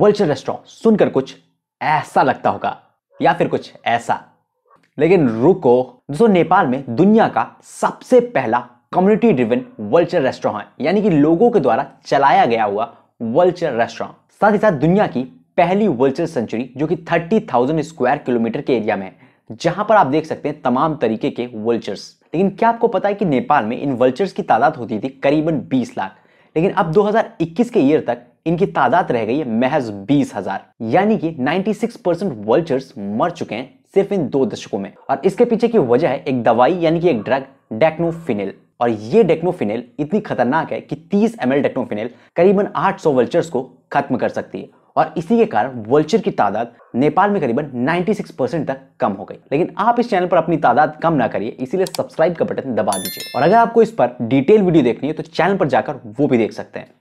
vulture restaurant सुनकर कुछ ऐसा लगता होगा या फिर कुछ ऐसा लेकिन रुको दोस्तों नेपाल में दुनिया का सबसे पहला कम्युनिटी ड्रिवन वल्चर रेस्टोरेंट है यानी कि लोगों के द्वारा चलाया गया हुआ वल्चर रेस्टोरेंट साथ ही साथ दुनिया की पहली वल्चर सेंचुरी जो कि 30,000 स्क्वायर किलोमीटर के एरिया में है जहां पर आप देख सकते हैं तमाम तरीके के वल्चर्स लेकिन क्या आपको पता है कि नेपाल में इन वल्चर्स की तादाद होती थी करीबन 20 लाख लेकिन अब 2021 के ईयर तक इनकी तादाद रह गई है महज बीस हजार यानी कि 96 परसेंट वर्चर्स मर चुके हैं सिर्फ इन दो दशकों में और इसके पीछे की वजह है एक दवाई यानी कि एक ड्रग डेक्नोफिनिल और ये डेक्नोफिनिल इतनी खतरनाक है कि 30 एम एल करीबन 800 वर्चर्स को खत्म कर सकती है और इसी के कारण वल्चर की तादाद नेपाल में करीबन 96 परसेंट तक कम हो गई लेकिन आप इस चैनल पर अपनी तादाद कम ना करिए इसीलिए सब्सक्राइब का बटन दबा दीजिए और अगर आपको इस पर डिटेल वीडियो देखनी है तो चैनल पर जाकर वो भी देख सकते हैं